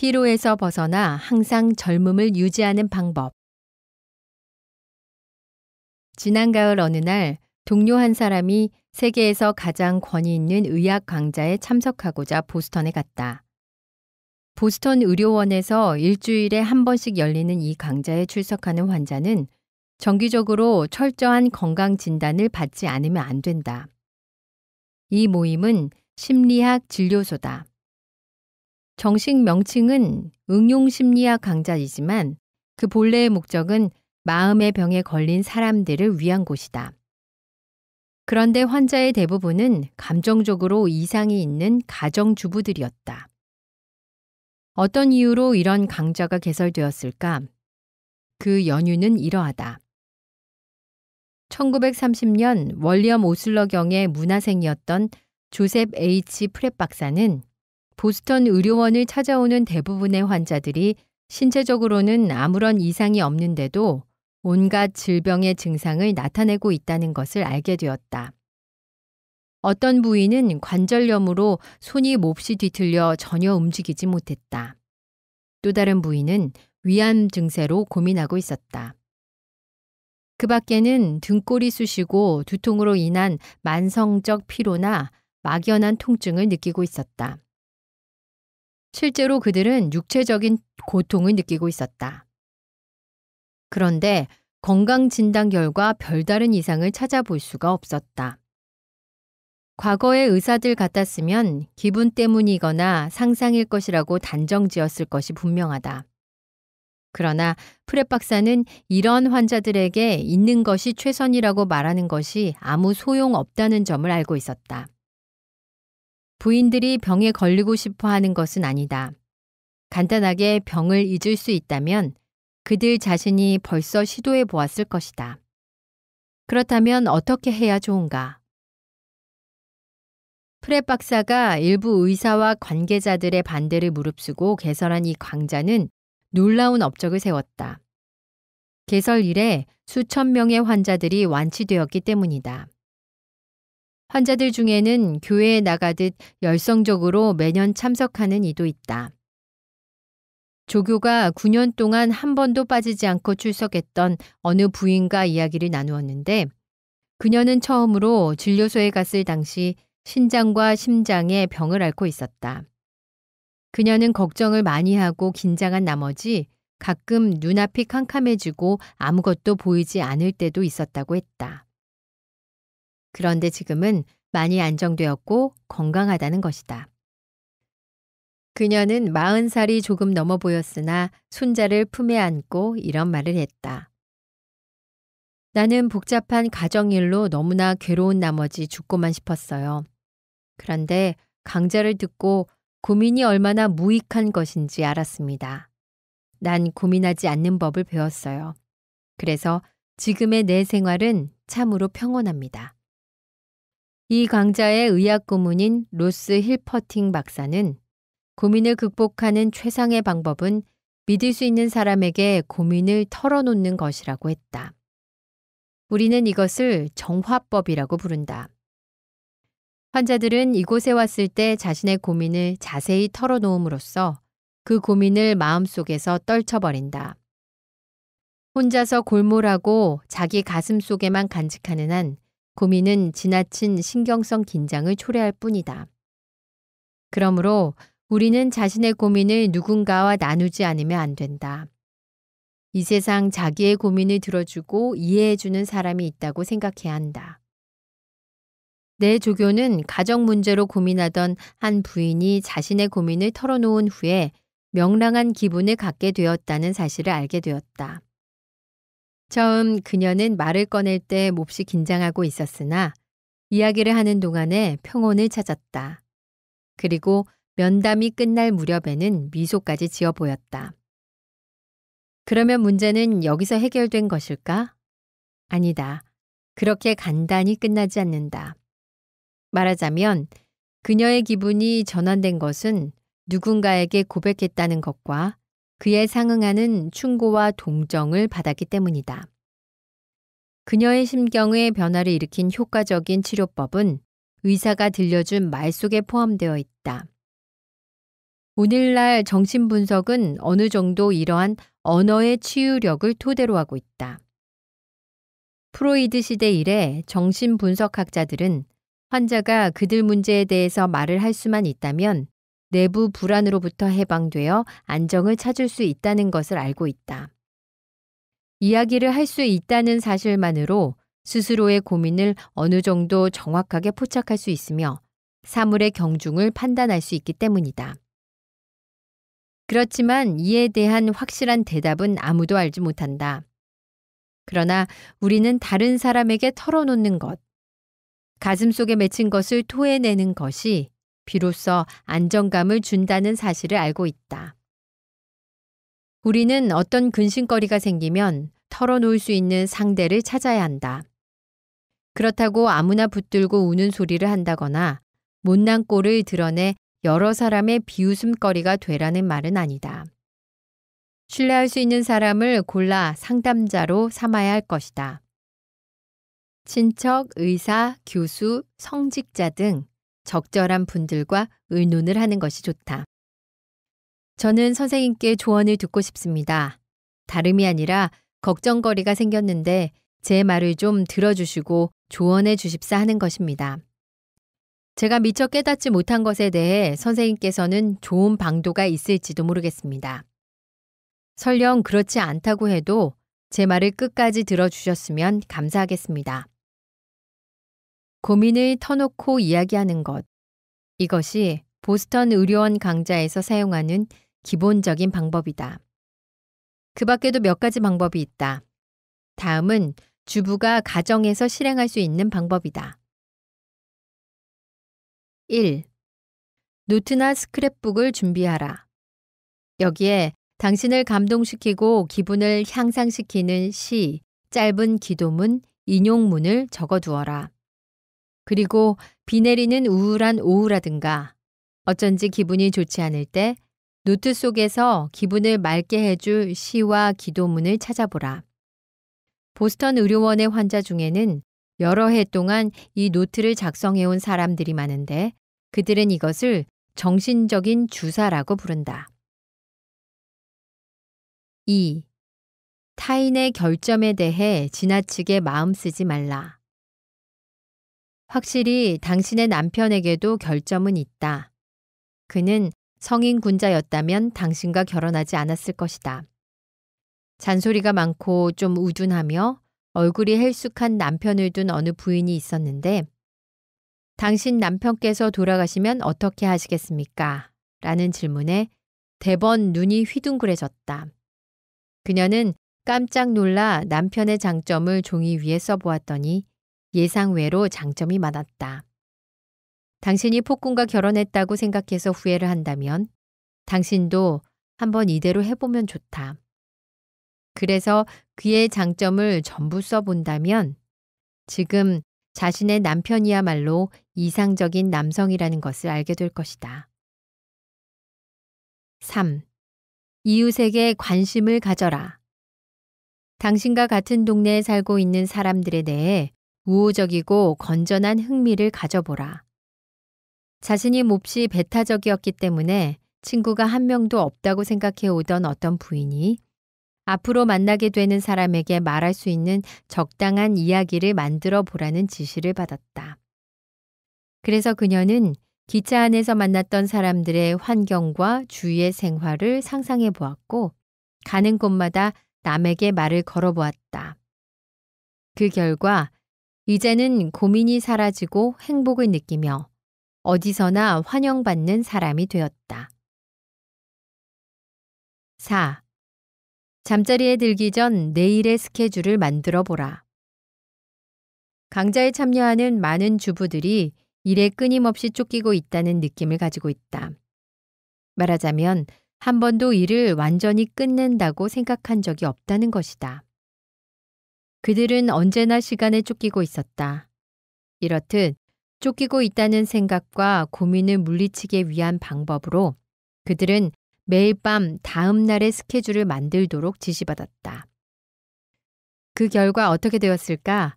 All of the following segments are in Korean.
피로에서 벗어나 항상 젊음을 유지하는 방법. 지난 가을 어느 날 동료 한 사람이 세계에서 가장 권위 있는 의학 강좌에 참석하고자 보스턴에 갔다. 보스턴 의료원에서 일주일에 한 번씩 열리는 이 강좌에 출석하는 환자는 정기적으로 철저한 건강 진단을 받지 않으면 안 된다. 이 모임은 심리학 진료소다. 정식 명칭은 응용심리학 강좌이지만 그 본래의 목적은 마음의 병에 걸린 사람들을 위한 곳이다. 그런데 환자의 대부분은 감정적으로 이상이 있는 가정주부들이었다. 어떤 이유로 이런 강좌가 개설되었을까? 그 연유는 이러하다. 1930년 월리엄 오슬러 경의 문화생이었던 조셉 H. 프렛 박사는 보스턴 의료원을 찾아오는 대부분의 환자들이 신체적으로는 아무런 이상이 없는데도 온갖 질병의 증상을 나타내고 있다는 것을 알게 되었다. 어떤 부위는 관절염으로 손이 몹시 뒤틀려 전혀 움직이지 못했다. 또 다른 부위는 위암 증세로 고민하고 있었다. 그 밖에는 등골이 쑤시고 두통으로 인한 만성적 피로나 막연한 통증을 느끼고 있었다. 실제로 그들은 육체적인 고통을 느끼고 있었다. 그런데 건강 진단 결과 별다른 이상을 찾아볼 수가 없었다. 과거의 의사들 같았으면 기분 때문이거나 상상일 것이라고 단정 지었을 것이 분명하다. 그러나 프렛 박사는 이런 환자들에게 있는 것이 최선이라고 말하는 것이 아무 소용 없다는 점을 알고 있었다. 부인들이 병에 걸리고 싶어 하는 것은 아니다. 간단하게 병을 잊을 수 있다면 그들 자신이 벌써 시도해 보았을 것이다. 그렇다면 어떻게 해야 좋은가? 프렛 박사가 일부 의사와 관계자들의 반대를 무릅쓰고 개설한 이광자는 놀라운 업적을 세웠다. 개설 이래 수천 명의 환자들이 완치되었기 때문이다. 환자들 중에는 교회에 나가듯 열성적으로 매년 참석하는 이도 있다. 조교가 9년 동안 한 번도 빠지지 않고 출석했던 어느 부인과 이야기를 나누었는데 그녀는 처음으로 진료소에 갔을 당시 신장과 심장에 병을 앓고 있었다. 그녀는 걱정을 많이 하고 긴장한 나머지 가끔 눈앞이 캄캄해지고 아무것도 보이지 않을 때도 있었다고 했다. 그런데 지금은 많이 안정되었고 건강하다는 것이다. 그녀는 40살이 조금 넘어 보였으나 손자를 품에 안고 이런 말을 했다. 나는 복잡한 가정일로 너무나 괴로운 나머지 죽고만 싶었어요. 그런데 강좌를 듣고 고민이 얼마나 무익한 것인지 알았습니다. 난 고민하지 않는 법을 배웠어요. 그래서 지금의 내 생활은 참으로 평온합니다. 이 강좌의 의학 고문인 로스 힐퍼팅 박사는 고민을 극복하는 최상의 방법은 믿을 수 있는 사람에게 고민을 털어놓는 것이라고 했다. 우리는 이것을 정화법이라고 부른다. 환자들은 이곳에 왔을 때 자신의 고민을 자세히 털어놓음으로써 그 고민을 마음속에서 떨쳐버린다. 혼자서 골몰하고 자기 가슴 속에만 간직하는 한 고민은 지나친 신경성 긴장을 초래할 뿐이다. 그러므로 우리는 자신의 고민을 누군가와 나누지 않으면 안 된다. 이 세상 자기의 고민을 들어주고 이해해주는 사람이 있다고 생각해야 한다. 내 조교는 가정 문제로 고민하던 한 부인이 자신의 고민을 털어놓은 후에 명랑한 기분을 갖게 되었다는 사실을 알게 되었다. 처음 그녀는 말을 꺼낼 때 몹시 긴장하고 있었으나 이야기를 하는 동안에 평온을 찾았다. 그리고 면담이 끝날 무렵에는 미소까지 지어 보였다. 그러면 문제는 여기서 해결된 것일까? 아니다. 그렇게 간단히 끝나지 않는다. 말하자면 그녀의 기분이 전환된 것은 누군가에게 고백했다는 것과 그에 상응하는 충고와 동정을 받았기 때문이다. 그녀의 심경의 변화를 일으킨 효과적인 치료법은 의사가 들려준 말 속에 포함되어 있다. 오늘날 정신분석은 어느 정도 이러한 언어의 치유력을 토대로 하고 있다. 프로이드 시대 이래 정신분석학자들은 환자가 그들 문제에 대해서 말을 할 수만 있다면 내부 불안으로부터 해방되어 안정을 찾을 수 있다는 것을 알고 있다. 이야기를 할 수 있다는 사실만으로 스스로의 고민을 어느 정도 정확하게 포착할 수 있으며 사물의 경중을 판단할 수 있기 때문이다. 그렇지만 이에 대한 확실한 대답은 아무도 알지 못한다. 그러나 우리는 다른 사람에게 털어놓는 것, 가슴 속에 맺힌 것을 토해내는 것이 비로소 안정감을 준다는 사실을 알고 있다. 우리는 어떤 근심거리가 생기면 털어놓을 수 있는 상대를 찾아야 한다. 그렇다고 아무나 붙들고 우는 소리를 한다거나 못난 꼴을 드러내 여러 사람의 비웃음거리가 되라는 말은 아니다. 신뢰할 수 있는 사람을 골라 상담자로 삼아야 할 것이다. 친척, 의사, 교수, 성직자 등 적절한 분들과 의논을 하는 것이 좋다. 저는 선생님께 조언을 듣고 싶습니다. 다름이 아니라 걱정거리가 생겼는데 제 말을 좀 들어주시고 조언해 주십사 하는 것입니다. 제가 미처 깨닫지 못한 것에 대해 선생님께서는 좋은 방도가 있을지도 모르겠습니다. 설령 그렇지 않다고 해도 제 말을 끝까지 들어주셨으면 감사하겠습니다. 고민을 터놓고 이야기하는 것. 이것이 보스턴 의료원 강좌에서 사용하는 기본적인 방법이다. 그 밖에도 몇 가지 방법이 있다. 다음은 주부가 가정에서 실행할 수 있는 방법이다. 1. 노트나 스크랩북을 준비하라. 여기에 당신을 감동시키고 기분을 향상시키는 시, 짧은 기도문, 인용문을 적어두어라. 그리고 비 내리는 우울한 오후라든가 어쩐지 기분이 좋지 않을 때 노트 속에서 기분을 맑게 해줄 시와 기도문을 찾아보라. 보스턴 의료원의 환자 중에는 여러 해 동안 이 노트를 작성해온 사람들이 많은데 그들은 이것을 정신적인 주사라고 부른다. 2. 타인의 결점에 대해 지나치게 마음 쓰지 말라. 확실히 당신의 남편에게도 결점은 있다. 그는 성인 군자였다면 당신과 결혼하지 않았을 것이다. 잔소리가 많고 좀 우둔하며 얼굴이 헬쑥한 남편을 둔 어느 부인이 있었는데 당신 남편께서 돌아가시면 어떻게 하시겠습니까? 라는 질문에 대번 눈이 휘둥그레졌다. 그녀는 깜짝 놀라 남편의 장점을 종이 위에 써보았더니 예상외로 장점이 많았다. 당신이 폭군과 결혼했다고 생각해서 후회를 한다면 당신도 한번 이대로 해보면 좋다. 그래서 그의 장점을 전부 써본다면 지금 자신의 남편이야말로 이상적인 남성이라는 것을 알게 될 것이다. 3. 이웃에게 관심을 가져라. 당신과 같은 동네에 살고 있는 사람들에 대해 우호적이고 건전한 흥미를 가져보라. 자신이 몹시 배타적이었기 때문에 친구가 한 명도 없다고 생각해 오던 어떤 부인이 앞으로 만나게 되는 사람에게 말할 수 있는 적당한 이야기를 만들어 보라는 지시를 받았다. 그래서 그녀는 기차 안에서 만났던 사람들의 환경과 주위의 생활을 상상해 보았고 가는 곳마다 남에게 말을 걸어 보았다. 그 결과 이제는 고민이 사라지고 행복을 느끼며 어디서나 환영받는 사람이 되었다. 4. 잠자리에 들기 전 내일의 스케줄을 만들어 보라. 강좌에 참여하는 많은 주부들이 일에 끊임없이 쫓기고 있다는 느낌을 가지고 있다. 말하자면 한 번도 일을 완전히 끝낸다고 생각한 적이 없다는 것이다. 그들은 언제나 시간에 쫓기고 있었다. 이렇듯 쫓기고 있다는 생각과 고민을 물리치기 위한 방법으로 그들은 매일 밤 다음 날의 스케줄을 만들도록 지시받았다. 그 결과 어떻게 되었을까?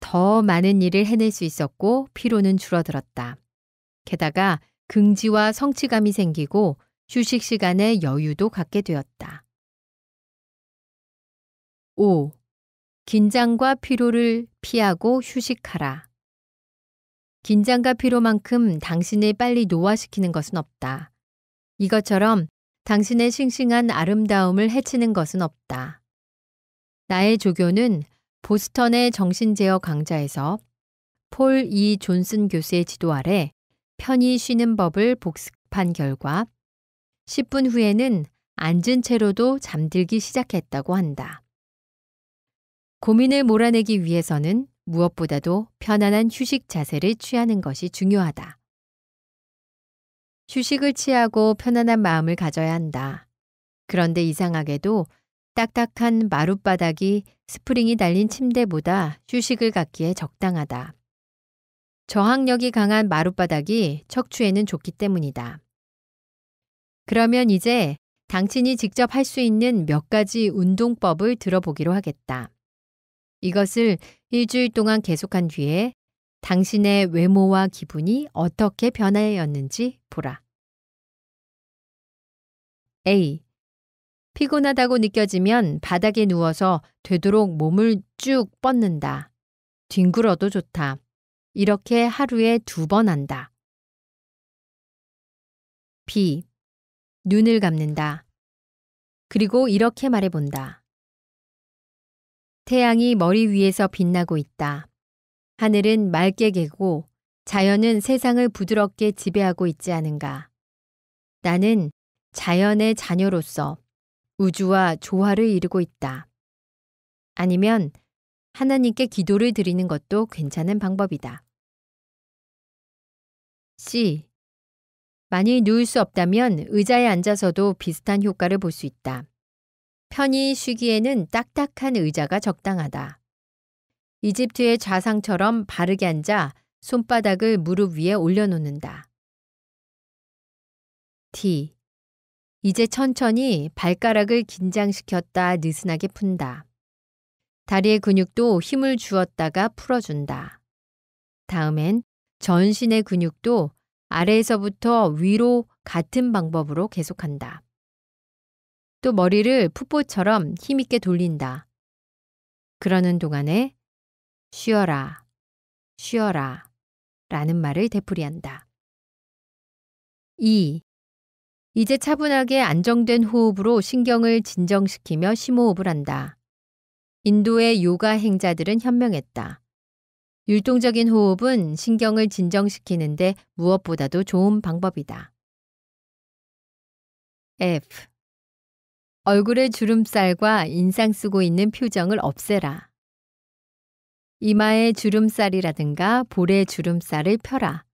더 많은 일을 해낼 수 있었고 피로는 줄어들었다. 게다가 긍지와 성취감이 생기고 휴식 시간에 여유도 갖게 되었다. 5. 긴장과 피로를 피하고 휴식하라. 긴장과 피로만큼 당신을 빨리 노화시키는 것은 없다. 이것처럼 당신의 싱싱한 아름다움을 해치는 것은 없다. 나의 조교는 보스턴의 정신제어 강좌에서 폴 E. 존슨 교수의 지도 아래 편히 쉬는 법을 복습한 결과 10분 후에는 앉은 채로도 잠들기 시작했다고 한다. 고민을 몰아내기 위해서는 무엇보다도 편안한 휴식 자세를 취하는 것이 중요하다. 휴식을 취하고 편안한 마음을 가져야 한다. 그런데 이상하게도 딱딱한 마룻바닥이 스프링이 달린 침대보다 휴식을 갖기에 적당하다. 저항력이 강한 마룻바닥이 척추에는 좋기 때문이다. 그러면 이제 당신이 직접 할 수 있는 몇 가지 운동법을 들어보기로 하겠다. 이것을 일주일 동안 계속한 뒤에 당신의 외모와 기분이 어떻게 변하였는지 화 보라. A. 피곤하다고 느껴지면 바닥에 누워서 되도록 몸을 쭉 뻗는다. 뒹굴어도 좋다. 이렇게 하루에 두 번 한다. B. 눈을 감는다. 그리고 이렇게 말해본다. 태양이 머리 위에서 빛나고 있다. 하늘은 맑게 개고 자연은 세상을 부드럽게 지배하고 있지 않은가. 나는 자연의 자녀로서 우주와 조화를 이루고 있다. 아니면 하나님께 기도를 드리는 것도 괜찮은 방법이다. C. 만일 누울 수 없다면 의자에 앉아서도 비슷한 효과를 볼 수 있다. 편히 쉬기에는 딱딱한 의자가 적당하다. 이집트의 좌상처럼 바르게 앉아 손바닥을 무릎 위에 올려놓는다. D. 이제 천천히 발가락을 긴장시켰다 느슨하게 푼다. 다리의 근육도 힘을 주었다가 풀어준다. 다음엔 전신의 근육도 아래에서부터 위로 같은 방법으로 계속한다. 또 머리를 풋보처럼 힘있게 돌린다. 그러는 동안에 쉬어라, 쉬어라 라는 말을 되풀이한다. 2. 이제 차분하게 안정된 호흡으로 신경을 진정시키며 심호흡을 한다. 인도의 요가 행자들은 현명했다. 율동적인 호흡은 신경을 진정시키는데 무엇보다도 좋은 방법이다. F. 얼굴에 주름살과 인상 쓰고 있는 표정을 없애라. 이마에 주름살이라든가 볼에 주름살을 펴라.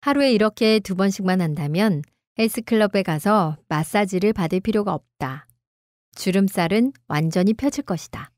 하루에 이렇게 두 번씩만 한다면 헬스클럽에 가서 마사지를 받을 필요가 없다. 주름살은 완전히 펴질 것이다.